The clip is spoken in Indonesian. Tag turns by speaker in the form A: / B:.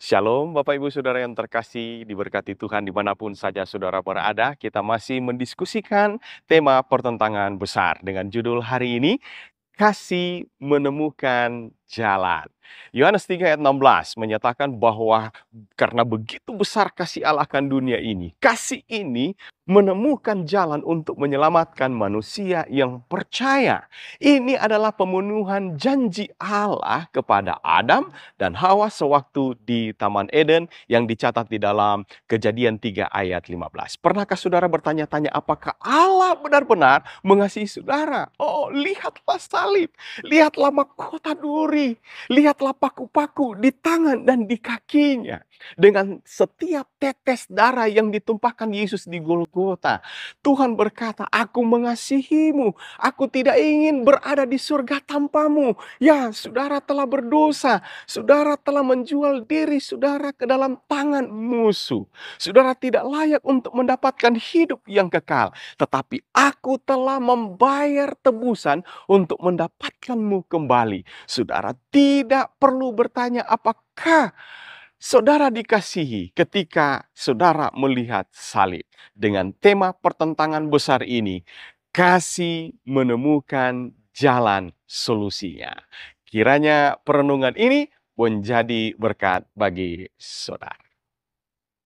A: Shalom Bapak Ibu Saudara yang terkasih, diberkati Tuhan dimanapun saja saudara berada. Kita masih mendiskusikan tema pertentangan besar dengan judul hari ini, Kasih Menemukan jalan. Yohanes 3 ayat 16 menyatakan bahwa karena begitu besar kasih Allah akan dunia ini, kasih ini menemukan jalan untuk menyelamatkan manusia yang percaya. Ini adalah pemenuhan janji Allah kepada Adam dan Hawa sewaktu di Taman Eden yang dicatat di dalam Kejadian 3 ayat 15. Pernahkah saudara bertanya-tanya apakah Allah benar-benar mengasihi saudara? Oh, lihatlah salib, lihatlah makota duri sendiri. Lihat lapak upaku di tangan dan di kakinya dengan setiap tetes darah yang ditumpahkan Yesus di Golgota. Tuhan berkata, aku mengasihimu, aku tidak ingin berada di surga tanpamu. Ya, saudara telah berdosa, saudara telah menjual diri saudara ke dalam tangan musuh. Saudara tidak layak untuk mendapatkan hidup yang kekal, tetapi aku telah membayar tebusan untuk mendapatkanmu kembali. Saudara tidak perlu bertanya apakah Saudara dikasihi ketika saudara melihat salib dengan tema pertentangan besar ini, kasih menemukan jalan solusinya. Kiranya perenungan ini menjadi berkat bagi saudara.